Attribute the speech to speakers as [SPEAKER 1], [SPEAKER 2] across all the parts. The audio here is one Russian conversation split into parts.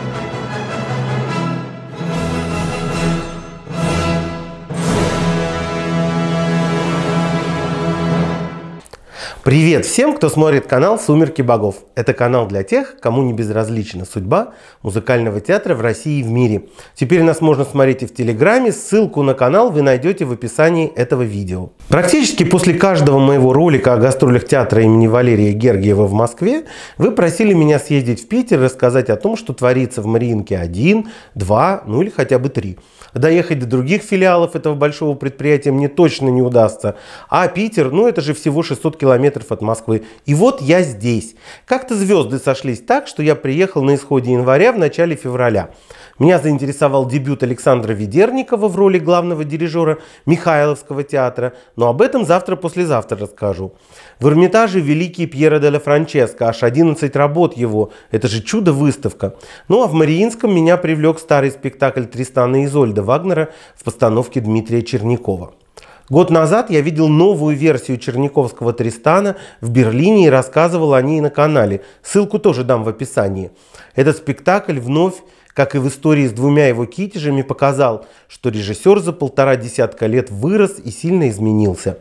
[SPEAKER 1] Thank you. Привет всем, кто смотрит канал «Сумерки богов». Это канал для тех, кому не безразлична судьба музыкального театра в России и в мире. Теперь нас можно смотреть и в Телеграме. Ссылку на канал вы найдете в описании этого видео. Практически после каждого моего ролика о гастролях театра имени Валерия Гергиева в Москве вы просили меня съездить в Питер и рассказать о том, что творится в Мариинке 1, 2, ну или хотя бы 3. Доехать до других филиалов этого большого предприятия мне точно не удастся. А Питер, ну это же всего 600 километров километров от Москвы. И вот я здесь. Как-то звезды сошлись так, что я приехал на исходе января в начале февраля. Меня заинтересовал дебют Александра Ведерникова в роли главного дирижера Михайловского театра, но об этом завтра-послезавтра расскажу. В Эрмитаже великий Пьеро де ла Франческо, аж 11 работ его, это же чудо-выставка. Ну а в Мариинском меня привлек старый спектакль Тристана и Изольда Вагнера в постановке Дмитрия Чернякова. Год назад я видел новую версию Черниковского Тристана в Берлине и рассказывал о ней на канале. Ссылку тоже дам в описании. Этот спектакль вновь, как и в истории с двумя его китежами, показал, что режиссер за полтора десятка лет вырос и сильно изменился.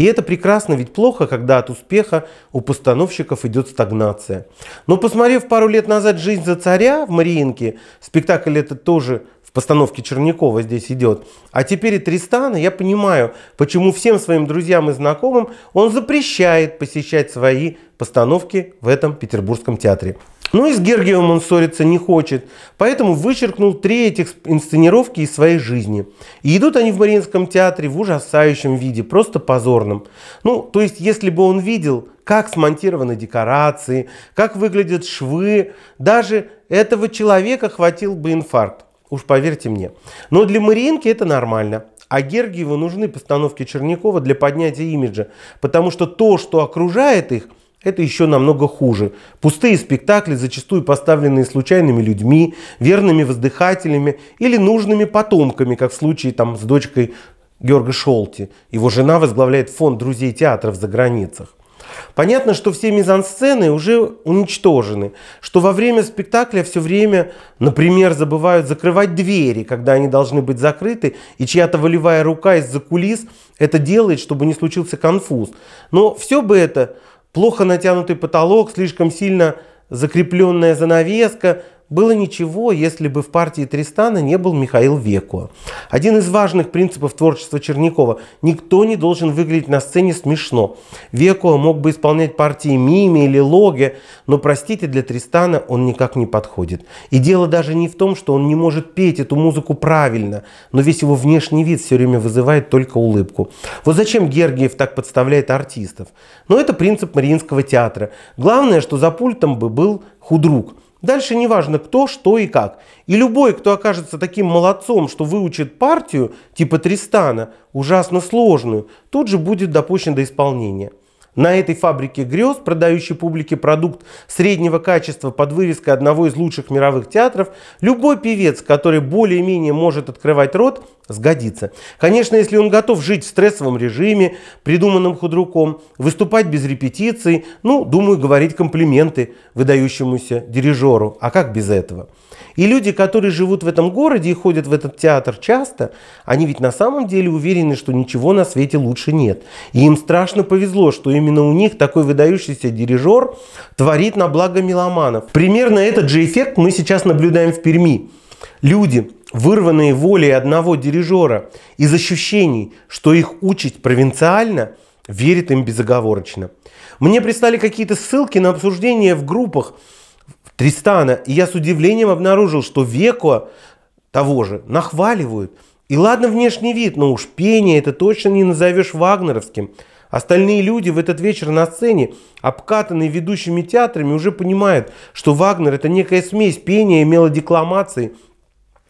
[SPEAKER 1] И это прекрасно, ведь плохо, когда от успеха у постановщиков идет стагнация. Но посмотрев пару лет назад «Жизнь за царя» в Мариинке, спектакль это тоже в постановке Чернякова здесь идет. А теперь и Тристана, я понимаю, почему всем своим друзьям и знакомым он запрещает посещать свои постановки в этом петербургском театре. Ну и с Гергиевым он ссориться не хочет, поэтому вычеркнул три этих инсценировки из своей жизни. И идут они в Мариинском театре в ужасающем виде, просто позорном. Ну, то есть, если бы он видел, как смонтированы декорации, как выглядят швы, даже этого человека хватил бы инфаркт. Уж поверьте мне. Но для Мариинки это нормально. А Гергиеву нужны постановки Чернякова для поднятия имиджа, потому что то, что окружает их – это еще намного хуже. Пустые спектакли, зачастую поставленные случайными людьми, верными воздыхателями или нужными потомками, как в случае там, с дочкой Георга Шолти. Его жена возглавляет фонд друзей театров за границах. Понятно, что все мизансцены уже уничтожены, что во время спектакля все время, например, забывают закрывать двери, когда они должны быть закрыты, и чья-то волевая рука из-за кулис это делает, чтобы не случился конфуз. Но все бы это Плохо натянутый потолок, слишком сильно закрепленная занавеска, было ничего, если бы в партии Тристана не был Михаил Веко. Один из важных принципов творчества Чернякова: никто не должен выглядеть на сцене смешно. Веко мог бы исполнять партии Мими или Логе, но, простите, для Тристана он никак не подходит. И дело даже не в том, что он не может петь эту музыку правильно, но весь его внешний вид все время вызывает только улыбку. Вот зачем Гергиев так подставляет артистов? Но это принцип Мариинского театра. Главное, что за пультом бы был худрук – Дальше неважно кто, что и как. И любой, кто окажется таким молодцом, что выучит партию, типа Тристана, ужасно сложную, тут же будет допущен до исполнения. На этой фабрике грез, продающей публике продукт среднего качества под вывеской одного из лучших мировых театров, любой певец, который более-менее может открывать рот, сгодится. Конечно, если он готов жить в стрессовом режиме, придуманном худруком, выступать без репетиций, ну, думаю, говорить комплименты выдающемуся дирижеру. А как без этого? И люди, которые живут в этом городе и ходят в этот театр часто, они ведь на самом деле уверены, что ничего на свете лучше нет. И им страшно повезло, что именно у них такой выдающийся дирижер творит на благо меломанов. Примерно этот же эффект мы сейчас наблюдаем в Перми. Люди, вырванные волей одного дирижера из ощущений, что их учить провинциально, верят им безоговорочно. Мне прислали какие-то ссылки на обсуждения в группах, Тристана. И я с удивлением обнаружил, что веку того же нахваливают. И ладно внешний вид, но уж пение это точно не назовешь вагнеровским. Остальные люди в этот вечер на сцене, обкатанные ведущими театрами, уже понимают, что Вагнер – это некая смесь пения и мелодикламации.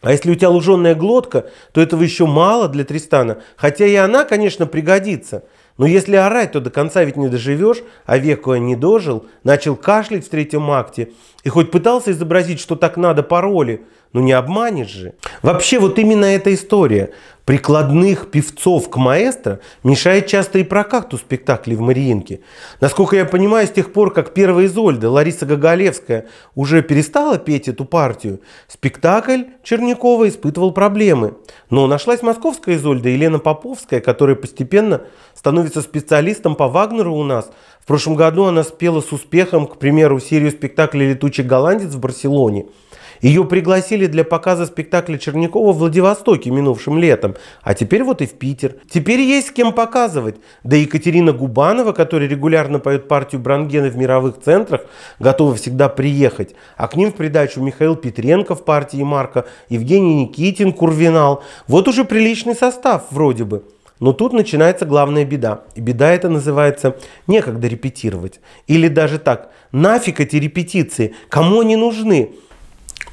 [SPEAKER 1] А если у тебя луженая глотка, то этого еще мало для Тристана, хотя и она, конечно, пригодится – но если орать, то до конца ведь не доживешь, а Векуа не дожил, начал кашлять в третьем акте и хоть пытался изобразить, что так надо по роли, но ну не обманешь же. Вообще вот именно эта история – прикладных певцов к маэстро мешает часто и прокат у спектаклей в Мариинке. Насколько я понимаю, с тех пор, как первая Изольда, Лариса Гоголевская, уже перестала петь эту партию, спектакль Чернякова испытывал проблемы. Но нашлась московская Изольда Елена Поповская, которая постепенно становится специалистом по Вагнеру у нас. В прошлом году она спела с успехом, к примеру, серию спектаклей «Летучий голландец» в Барселоне – ее пригласили для показа спектакля Чернякова в Владивостоке минувшим летом, а теперь вот и в Питер. Теперь есть с кем показывать. Да и Екатерина Губанова, которая регулярно поет партию Брангена в мировых центрах, готова всегда приехать. А к ним в придачу Михаил Петренко в партии Марка, Евгений Никитин, Курвинал. Вот уже приличный состав вроде бы. Но тут начинается главная беда. И беда это называется некогда репетировать. Или даже так, нафиг эти репетиции, кому они нужны?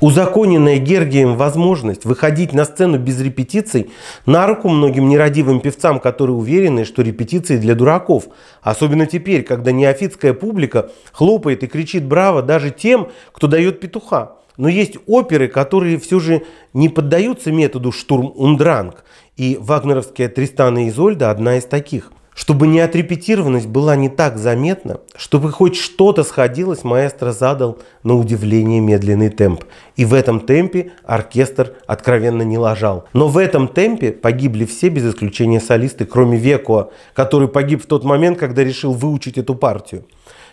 [SPEAKER 1] Узаконенная Гергием возможность выходить на сцену без репетиций на руку многим нерадивым певцам, которые уверены, что репетиции для дураков. Особенно теперь, когда неофитская публика хлопает и кричит «Браво!» даже тем, кто дает петуха. Но есть оперы, которые все же не поддаются методу штурм-ундранг. И вагнеровская «Тристана и Изольда» одна из таких чтобы неотрепетированность была не так заметна, чтобы хоть что-то сходилось, маэстро задал на удивление медленный темп. И в этом темпе оркестр откровенно не лажал. Но в этом темпе погибли все, без исключения солисты, кроме Векуа, который погиб в тот момент, когда решил выучить эту партию.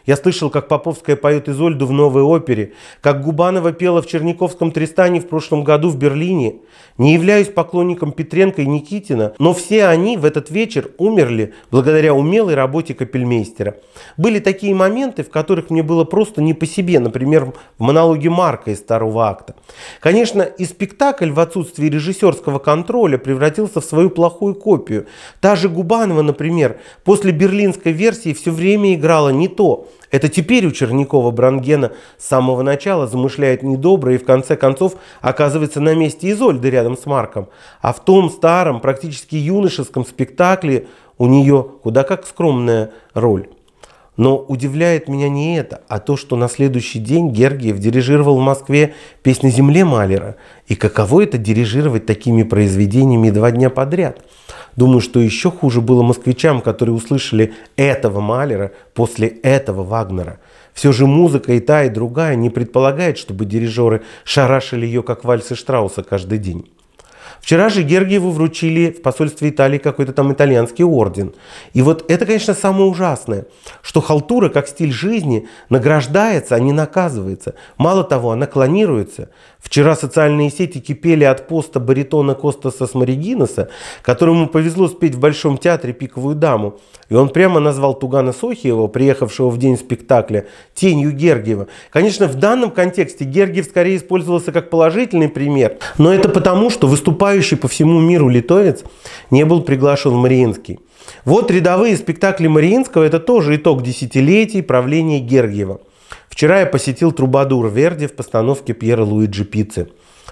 [SPEAKER 1] Я слышал, как Поповская поет Изольду в новой опере, как Губанова пела в Черниковском Тристане в прошлом году в Берлине. Не являюсь поклонником Петренко и Никитина, но все они в этот вечер умерли благодаря умелой работе капельмейстера. Были такие моменты, в которых мне было просто не по себе, например, в монологе Марка из второго акта. Конечно, и спектакль в отсутствии режиссерского контроля превратился в свою плохую копию. Та же Губанова, например, после берлинской версии все время играла не то. Это теперь у Чернякова Брангена с самого начала замышляет недоброе и в конце концов оказывается на месте Изольды рядом с Марком. А в том старом, практически юношеском спектакле у нее куда как скромная роль. Но удивляет меня не это, а то, что на следующий день Гергиев дирижировал в Москве «Песнь земле» Малера. И каково это дирижировать такими произведениями два дня подряд? Думаю, что еще хуже было москвичам, которые услышали этого Малера после этого Вагнера. Все же музыка и та, и другая не предполагает, чтобы дирижеры шарашили ее, как вальсы Штрауса, каждый день. Вчера же Гергиеву вручили в посольстве Италии какой-то там итальянский орден. И вот это, конечно, самое ужасное, что халтура как стиль жизни награждается, а не наказывается. Мало того, она клонируется. Вчера социальные сети кипели от поста баритона Костаса Сморигинеса, которому повезло спеть в Большом театре «Пиковую даму». И он прямо назвал Тугана Сохиева, приехавшего в день спектакля, тенью Гергиева. Конечно, в данном контексте Гергиев скорее использовался как положительный пример, но это потому, что выступал выступающий по всему миру литовец не был приглашен в Мариинский. Вот рядовые спектакли Мариинского – это тоже итог десятилетий правления Гергиева. Вчера я посетил Трубадур Верди в постановке Пьера Луиджи Пиццы.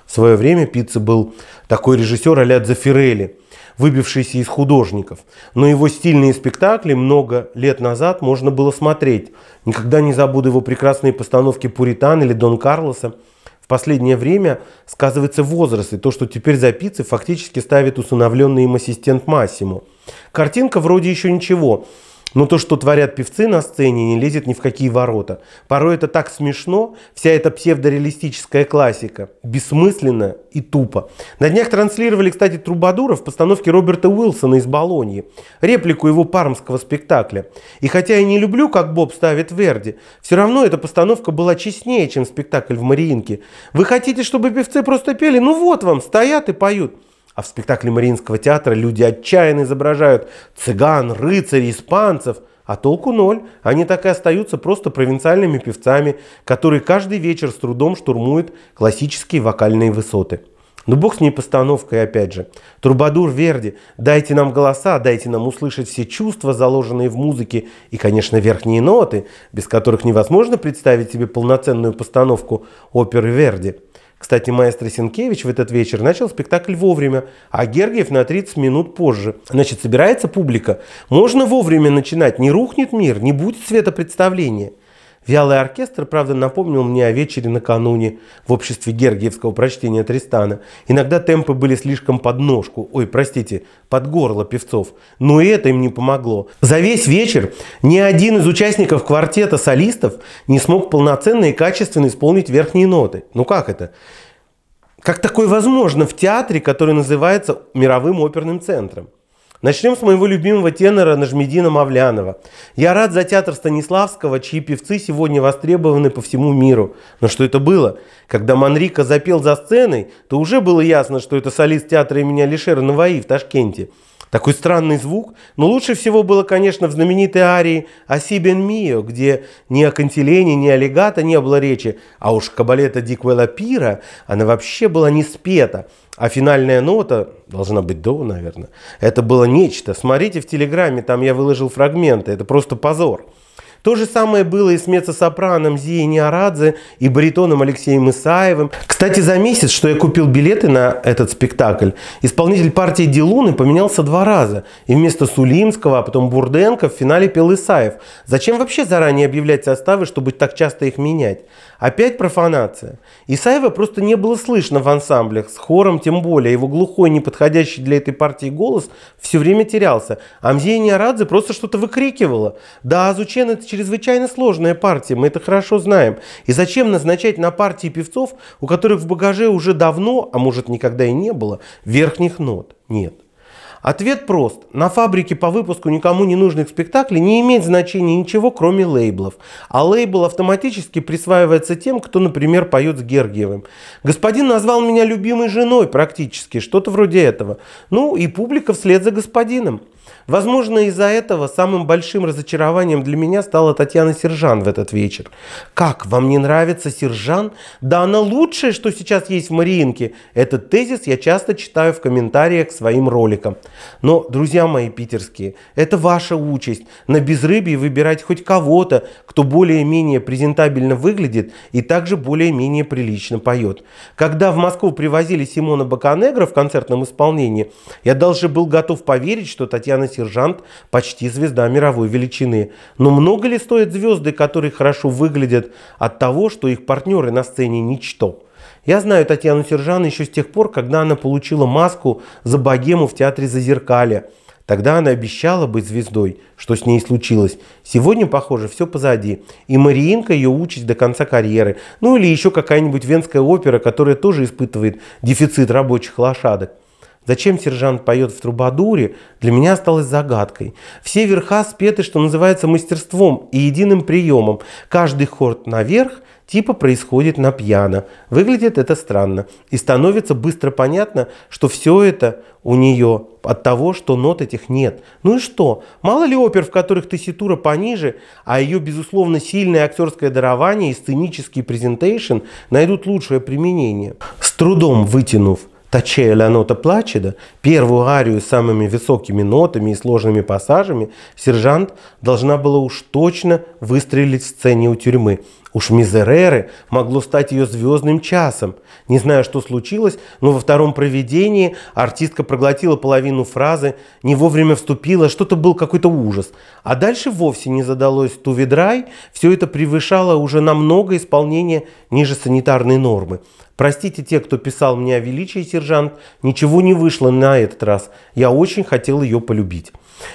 [SPEAKER 1] В свое время Пицца был такой режиссер а-ля Дзафирелли, выбившийся из художников. Но его стильные спектакли много лет назад можно было смотреть. Никогда не забуду его прекрасные постановки «Пуритан» или «Дон Карлоса», в последнее время сказывается возраст и то, что теперь за пиццей фактически ставит усыновленный им ассистент Массиму. Картинка вроде еще ничего, но то, что творят певцы на сцене, не лезет ни в какие ворота. Порой это так смешно, вся эта псевдореалистическая классика. Бессмысленно и тупо. На днях транслировали, кстати, Трубадура в постановке Роберта Уилсона из Болоньи. Реплику его пармского спектакля. И хотя я не люблю, как Боб ставит Верди, все равно эта постановка была честнее, чем спектакль в Мариинке. Вы хотите, чтобы певцы просто пели? Ну вот вам, стоят и поют. А в спектакле Мариинского театра люди отчаянно изображают цыган, рыцарей, испанцев. А толку ноль. Они так и остаются просто провинциальными певцами, которые каждый вечер с трудом штурмуют классические вокальные высоты. Но ну, бог с ней постановкой опять же. Трубадур Верди, дайте нам голоса, дайте нам услышать все чувства, заложенные в музыке, и, конечно, верхние ноты, без которых невозможно представить себе полноценную постановку оперы Верди. Кстати, маэстро Сенкевич в этот вечер начал спектакль вовремя, а Гергиев на 30 минут позже. Значит, собирается публика. Можно вовремя начинать, не рухнет мир, не будет светопредставления. Вялый оркестр, правда, напомнил мне о вечере накануне в обществе Гергиевского прочтения Тристана. Иногда темпы были слишком под ножку, ой, простите, под горло певцов, но и это им не помогло. За весь вечер ни один из участников квартета солистов не смог полноценно и качественно исполнить верхние ноты. Ну как это? Как такое возможно в театре, который называется мировым оперным центром? Начнем с моего любимого тенора Нажмедина Мавлянова. Я рад за театр Станиславского, чьи певцы сегодня востребованы по всему миру. Но что это было? Когда Манрика запел за сценой, то уже было ясно, что это солист театра имени Алишера Наваи в Ташкенте. Такой странный звук. Но лучше всего было, конечно, в знаменитой арии «Асибен Мио», где ни о кантилене, ни о легато не было речи, а уж кабалета Диквела Пира, она вообще была не спета. А финальная нота, должна быть до, наверное, это было нечто. Смотрите в Телеграме, там я выложил фрагменты, это просто позор. То же самое было и с меццо-сопраном Зией Ниарадзе и баритоном Алексеем Исаевым. Кстати, за месяц, что я купил билеты на этот спектакль, исполнитель партии Дилуны поменялся два раза. И вместо Сулимского, а потом Бурденко в финале пел Исаев. Зачем вообще заранее объявлять составы, чтобы так часто их менять? Опять профанация. Исаева просто не было слышно в ансамблях, с хором тем более. Его глухой, неподходящий для этой партии голос все время терялся. А Амзия Ниарадзе просто что-то выкрикивала. Да, Азучен это чрезвычайно сложная партия, мы это хорошо знаем. И зачем назначать на партии певцов, у которых в багаже уже давно, а может никогда и не было, верхних нот? Нет. Ответ прост. На фабрике по выпуску никому не нужных спектаклей не имеет значения ничего, кроме лейблов. А лейбл автоматически присваивается тем, кто, например, поет с Гергиевым. Господин назвал меня любимой женой практически, что-то вроде этого. Ну и публика вслед за господином. Возможно, из-за этого самым большим разочарованием для меня стала Татьяна Сержан в этот вечер. Как вам не нравится Сержан? Да она лучшая, что сейчас есть в Мариинке. Этот тезис я часто читаю в комментариях к своим роликам. Но, друзья мои питерские, это ваша участь. На безрыбье выбирать хоть кого-то, кто более-менее презентабельно выглядит и также более-менее прилично поет. Когда в Москву привозили Симона Баканегра в концертном исполнении, я даже был готов поверить, что Татьяна сержант почти звезда мировой величины. Но много ли стоят звезды, которые хорошо выглядят от того, что их партнеры на сцене ничто? Я знаю Татьяну Сержан еще с тех пор, когда она получила маску за богему в театре «Зазеркалье». Тогда она обещала быть звездой, что с ней случилось. Сегодня, похоже, все позади. И Мариинка ее учит до конца карьеры. Ну или еще какая-нибудь венская опера, которая тоже испытывает дефицит рабочих лошадок. Зачем сержант поет в трубадуре, для меня осталось загадкой. Все верха спеты, что называется, мастерством и единым приемом. Каждый хорд наверх типа происходит на пьяно. Выглядит это странно. И становится быстро понятно, что все это у нее от того, что нот этих нет. Ну и что? Мало ли опер, в которых тесситура пониже, а ее, безусловно, сильное актерское дарование и сценический презентейшн найдут лучшее применение. С трудом вытянув Тачея ля нота плачеда, первую арию с самыми высокими нотами и сложными пассажами, сержант должна была уж точно выстрелить в сцене у тюрьмы – Уж Мизереры могло стать ее звездным часом. Не знаю, что случилось, но во втором проведении артистка проглотила половину фразы, не вовремя вступила, что-то был какой-то ужас. А дальше вовсе не задалось Тувидрай, все это превышало уже намного исполнение ниже санитарной нормы. Простите те, кто писал мне о величии, сержант, ничего не вышло на этот раз. Я очень хотел ее полюбить.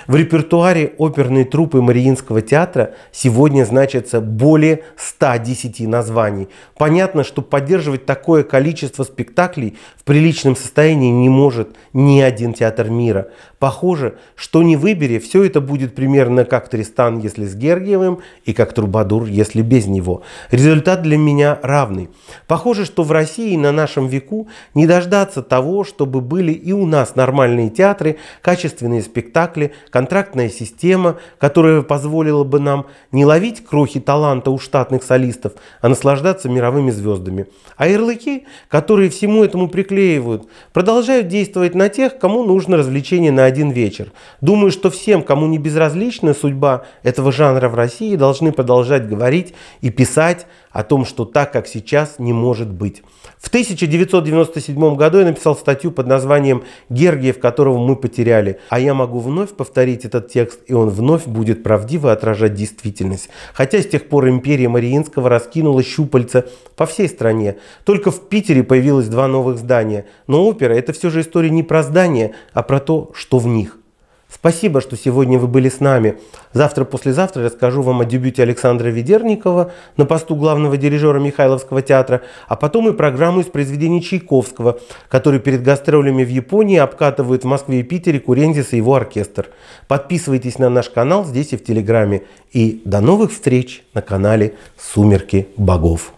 [SPEAKER 1] В репертуаре оперной труппы Мариинского театра сегодня значится более 110 названий. Понятно, что поддерживать такое количество спектаклей приличном состоянии не может ни один театр мира. Похоже, что не выбери, все это будет примерно как Тристан, если с Гергиевым, и как Трубадур, если без него. Результат для меня равный. Похоже, что в России на нашем веку не дождаться того, чтобы были и у нас нормальные театры, качественные спектакли, контрактная система, которая позволила бы нам не ловить крохи таланта у штатных солистов, а наслаждаться мировыми звездами. А ярлыки, которые всему этому приклеивают, расклеивают, продолжают действовать на тех, кому нужно развлечение на один вечер. Думаю, что всем, кому не безразлична судьба этого жанра в России, должны продолжать говорить и писать о том, что так, как сейчас, не может быть. В 1997 году я написал статью под названием «Гергиев, которого мы потеряли», а я могу вновь повторить этот текст, и он вновь будет правдиво отражать действительность. Хотя с тех пор империя Мариинского раскинула щупальца по всей стране. Только в Питере появилось два новых здания. Но опера – это все же история не про здания, а про то, что в них – Спасибо, что сегодня вы были с нами. Завтра-послезавтра расскажу вам о дебюте Александра Ведерникова на посту главного дирижера Михайловского театра, а потом и программу из произведений Чайковского, который перед гастролями в Японии обкатывают в Москве и Питере Курензис и его оркестр. Подписывайтесь на наш канал здесь и в Телеграме. И до новых встреч на канале «Сумерки богов».